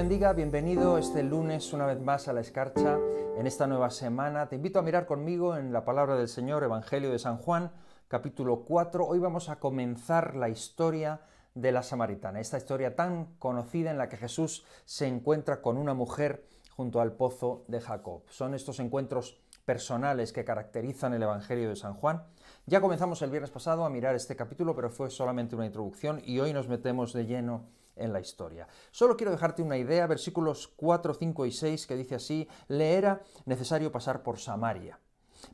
bendiga, bienvenido este lunes una vez más a la escarcha en esta nueva semana. Te invito a mirar conmigo en la palabra del Señor, Evangelio de San Juan, capítulo 4. Hoy vamos a comenzar la historia de la samaritana, esta historia tan conocida en la que Jesús se encuentra con una mujer junto al pozo de Jacob. Son estos encuentros personales que caracterizan el Evangelio de San Juan. Ya comenzamos el viernes pasado a mirar este capítulo, pero fue solamente una introducción y hoy nos metemos de lleno en la historia. Solo quiero dejarte una idea, versículos 4, 5 y 6 que dice así, le era necesario pasar por Samaria.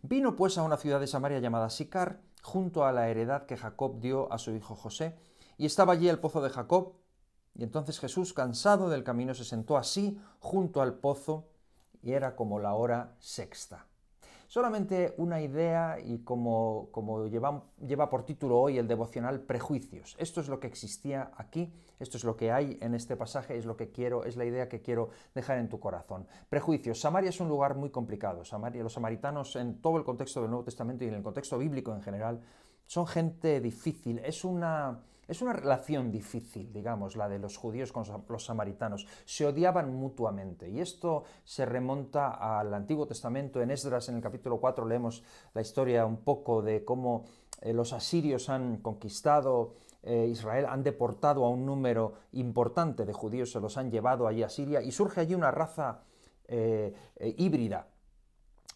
Vino pues a una ciudad de Samaria llamada Sicar, junto a la heredad que Jacob dio a su hijo José, y estaba allí el pozo de Jacob, y entonces Jesús, cansado del camino, se sentó así junto al pozo, y era como la hora sexta. Solamente una idea y como, como lleva, lleva por título hoy el devocional prejuicios. Esto es lo que existía aquí, esto es lo que hay en este pasaje, es lo que quiero, es la idea que quiero dejar en tu corazón. Prejuicios. Samaria es un lugar muy complicado. Samaria, los samaritanos en todo el contexto del Nuevo Testamento y en el contexto bíblico en general son gente difícil. Es una es una relación difícil, digamos, la de los judíos con los samaritanos. Se odiaban mutuamente y esto se remonta al Antiguo Testamento. En Esdras, en el capítulo 4, leemos la historia un poco de cómo eh, los asirios han conquistado eh, Israel, han deportado a un número importante de judíos, se los han llevado allí a Siria y surge allí una raza eh, híbrida,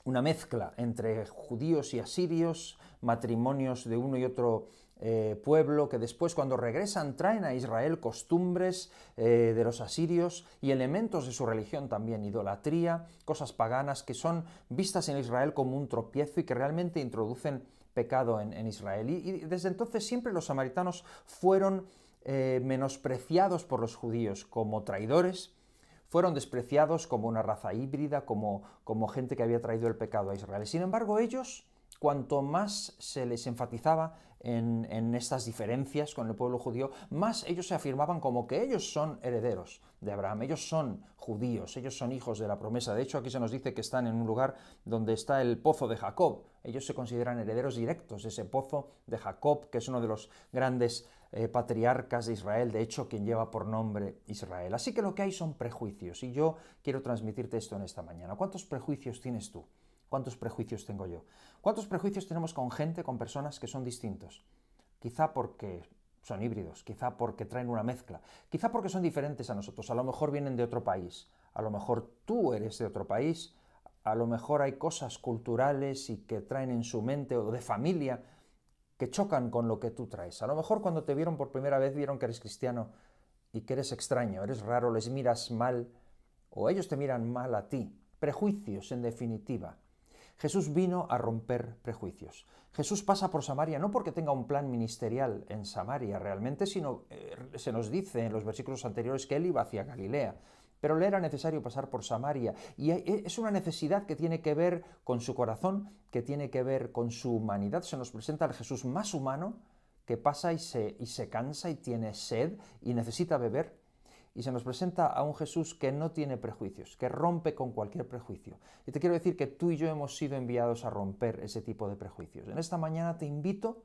una mezcla entre judíos y asirios, matrimonios de uno y otro eh, pueblo que después cuando regresan traen a Israel costumbres eh, de los asirios y elementos de su religión también, idolatría, cosas paganas que son vistas en Israel como un tropiezo y que realmente introducen pecado en, Israel. Y, desde entonces siempre los samaritanos fueron eh, menospreciados por los judíos como traidores, fueron despreciados como una raza híbrida, como, como gente que había traído el pecado a Israel. Sin embargo, ellos cuanto más se les enfatizaba en, estas diferencias con el pueblo judío, más ellos se afirmaban como que ellos son herederos de Abraham, ellos son judíos, ellos son hijos de la promesa. De hecho, aquí se nos dice que están en un lugar donde está el pozo de Jacob. Ellos se consideran herederos directos de ese pozo de Jacob, que es uno de los grandes eh, patriarcas de Israel, de hecho, quien lleva por nombre Israel. Así que lo que hay son prejuicios, y yo quiero transmitirte esto en esta mañana. ¿Cuántos prejuicios tienes tú? ¿Cuántos prejuicios tengo yo? ¿Cuántos prejuicios tenemos con gente, con personas que son distintos? Quizá porque son híbridos, quizá porque traen una mezcla, quizá porque son diferentes a nosotros, a lo mejor vienen de otro país, a lo mejor tú eres de otro país, a lo mejor hay cosas culturales y que traen en su mente o de familia que chocan con lo que tú traes. A lo mejor cuando te vieron por primera vez vieron que eres cristiano y que eres extraño, eres raro, les miras mal o ellos te miran mal a ti. Prejuicios en definitiva. Jesús vino a romper prejuicios. Jesús pasa por Samaria no porque tenga un plan ministerial en Samaria realmente, sino eh, se nos dice en los versículos anteriores que él iba hacia Galilea. Pero le era necesario pasar por Samaria y eh, es una necesidad que tiene que ver con su corazón, que tiene que ver con su humanidad. Se nos presenta al Jesús más humano que pasa y se, y se cansa y tiene sed y necesita beber y se nos presenta a un Jesús que no tiene prejuicios, que rompe con cualquier prejuicio. Y te quiero decir que tú y yo hemos sido enviados a romper ese tipo de prejuicios. En esta mañana te invito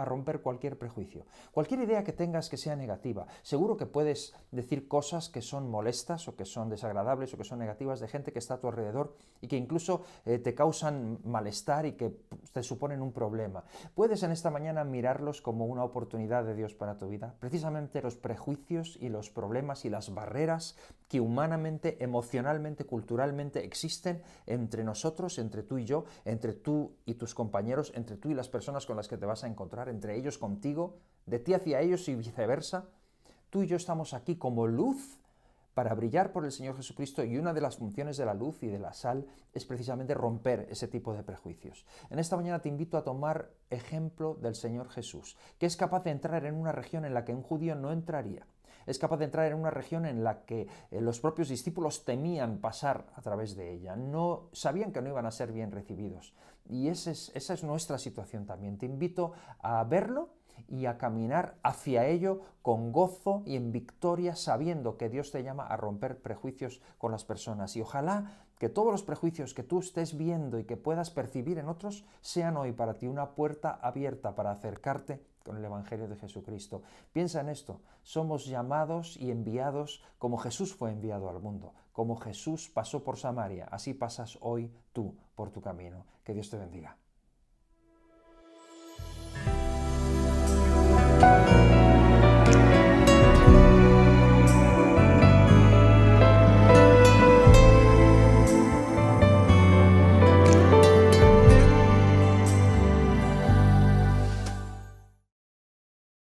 a romper cualquier prejuicio. Cualquier idea que tengas que sea negativa, seguro que puedes decir cosas que son molestas o que son desagradables o que son negativas de gente que está a tu alrededor y que incluso eh, te causan malestar y que te suponen un problema. Puedes en esta mañana mirarlos como una oportunidad de Dios para tu vida. Precisamente los prejuicios y los problemas y las barreras que humanamente, emocionalmente, culturalmente existen entre nosotros, entre tú y yo, entre tú y tus compañeros, entre tú y las personas con las que te vas a encontrar, entre ellos contigo, de ti hacia ellos y viceversa. Tú y yo estamos aquí como luz para brillar por el Señor Jesucristo y una de las funciones de la luz y de la sal es precisamente romper ese tipo de prejuicios. En esta mañana te invito a tomar ejemplo del Señor Jesús, que es capaz de entrar en una región en la que un judío no entraría es capaz de entrar en una región en la que eh, los propios discípulos temían pasar a través de ella, no sabían que no iban a ser bien recibidos. Y esa es nuestra situación también. Te invito a verlo y a caminar hacia ello con gozo y en victoria, sabiendo que Dios te llama a romper prejuicios con las personas. Y ojalá que todos los prejuicios que tú estés viendo y que puedas percibir en otros sean hoy para ti una puerta abierta para acercarte con el Evangelio de Jesucristo. Piensa en esto, somos llamados y enviados como Jesús fue enviado al mundo, como Jesús pasó por Samaria, así pasas hoy tú por tu camino. Que Dios te bendiga.